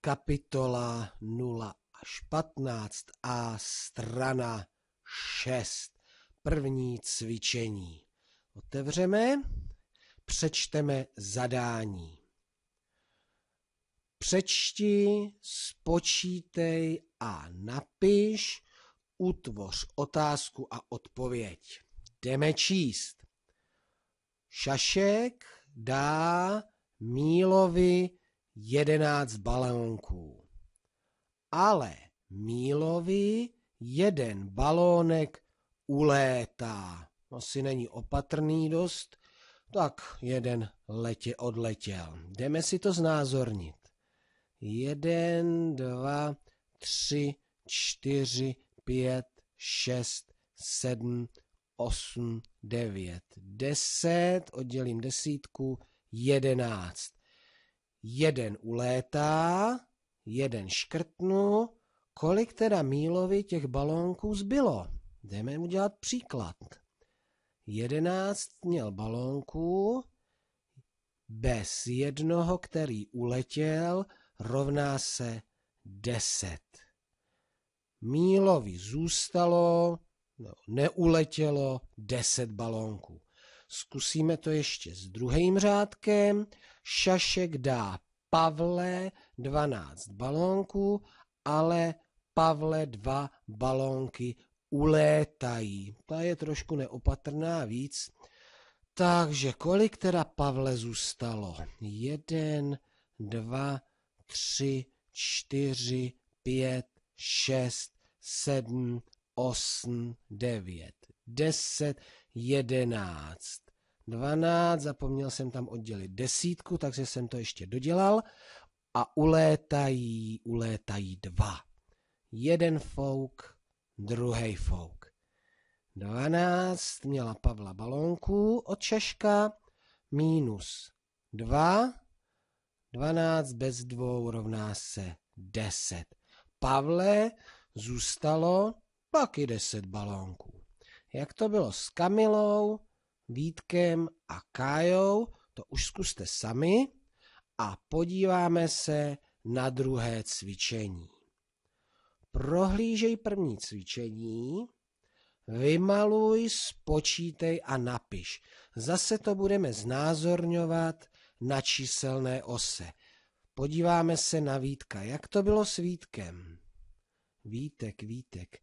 kapitola 0 až 15 a strana 6. První cvičení. Otevřeme, přečteme zadání. Přečti, spočítej a napiš, utvoř otázku a odpověď. Jdeme číst. Šašek dá Mílovi jedenáct balónků. Ale Mílovi jeden balónek ulétá. Asi není opatrný dost, tak jeden letě odletěl. Jdeme si to znázornit. Jeden, dva, tři, čtyři, pět, šest, sedm, osm, devět, deset, oddělím desítku, jedenáct jeden ulétá, jeden škrtnu, kolik teda Mílovi těch balónků zbylo. Jdeme udělat příklad. Jedenáct měl balónků, bez jednoho, který uletěl, rovná se deset. Mílovi zůstalo, no, neuletělo deset balónků. Zkusíme to ještě s druhým řádkem. Šašek dá Pavle 12 balónků, ale Pavle dva balónky ulétají. Ta je trošku neopatrná víc. Takže kolik teda Pavle zůstalo? Jeden, dva, tři, čtyři, pět, šest, sedm, osm, devět, deset jedenáct. 12, zapomněl jsem tam oddělit desítku, takže jsem to ještě dodělal. A ulétají, ulétají dva. Jeden fouk, druhý fouk. 12 měla Pavla Balonku od Češka, minus 2, 12 bez dvou rovná se 10. Pavle zůstalo pak i 10 balónků jak to bylo s Kamilou, Vítkem a Kájou, to už zkuste sami a podíváme se na druhé cvičení. Prohlížej první cvičení, vymaluj, spočítej a napiš. Zase to budeme znázorňovat na číselné ose. Podíváme se na Vítka. Jak to bylo s Vítkem? Vítek, Vítek.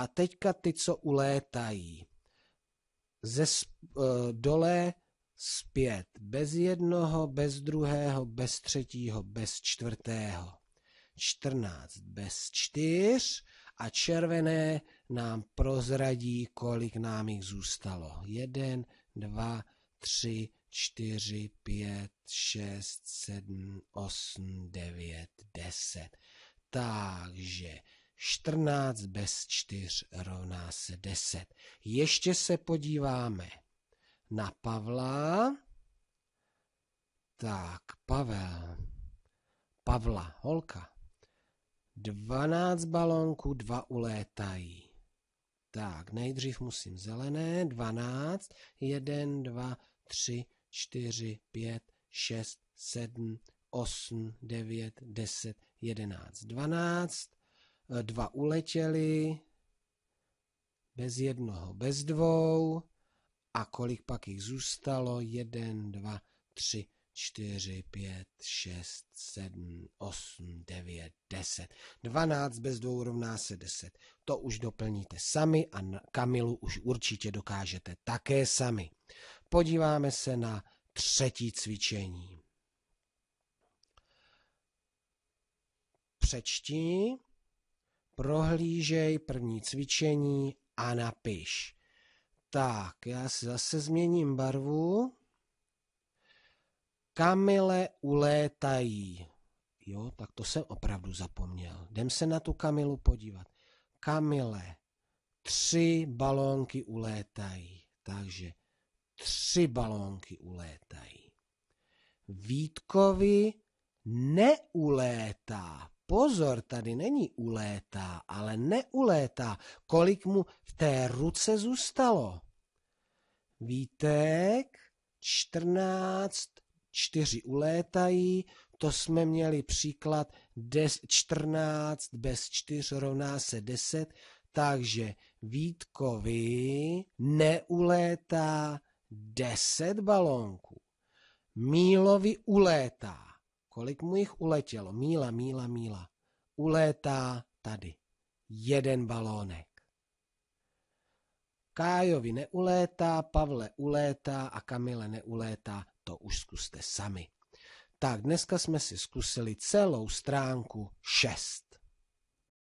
A teďka ty, co ulétají ze sp- eh, dole zpět, bez jednoho, bez druhého, bez třetího, bez čtvrtého. 14 bez čtyř a červené nám prozradí, kolik nám jich zůstalo. 1, 2, 3, 4, 5, 6, 7, 8, 9, 10. Takže 14 bez 4 rovná se 10. Ještě se podíváme na Pavla. Tak, Pavel. Pavla, holka. 12 balonků, 2 ulétají. Tak, nejdřív musím zelené, 12, 1, 2, 3, 4, 5, 6, 7, 8, 9, 10, 11, 12, Eh, dva uletěli, bez jednoho, bez dvou, a kolik pak jich zůstalo? Jeden, dva, tři, čtyři, pět, šest, sedm, osm, devět, deset. Dvanáct bez dvou rovná se deset. To už doplníte sami a Kamilu už určitě dokážete také sami. Podíváme se na třetí cvičení. Přečti prohlížej první cvičení a napiš. Tak, já si zase změním barvu. Kamile ulétají. Jo, tak to jsem opravdu zapomněl. Jdem se na tu kamilu podívat. Kamile, tři balónky ulétají. Takže tři balónky ulétají. Vítkovi neulétá pozor, tady není ulétá, ale neulétá, kolik mu v té ruce zůstalo. Vítek, 14, 4 ulétají, to jsme měli příklad des, 14 bez 4 rovná se 10, takže Vítkovi neulétá 10 balonků. Mílovi ulétá Kolik mu jich uletělo? Míla, míla, míla. Ulétá tady. Jeden balónek. Kájovi neulétá, Pavle ulétá a Kamile neulétá. To už zkuste sami. Tak dneska jsme si zkusili celou stránku 6.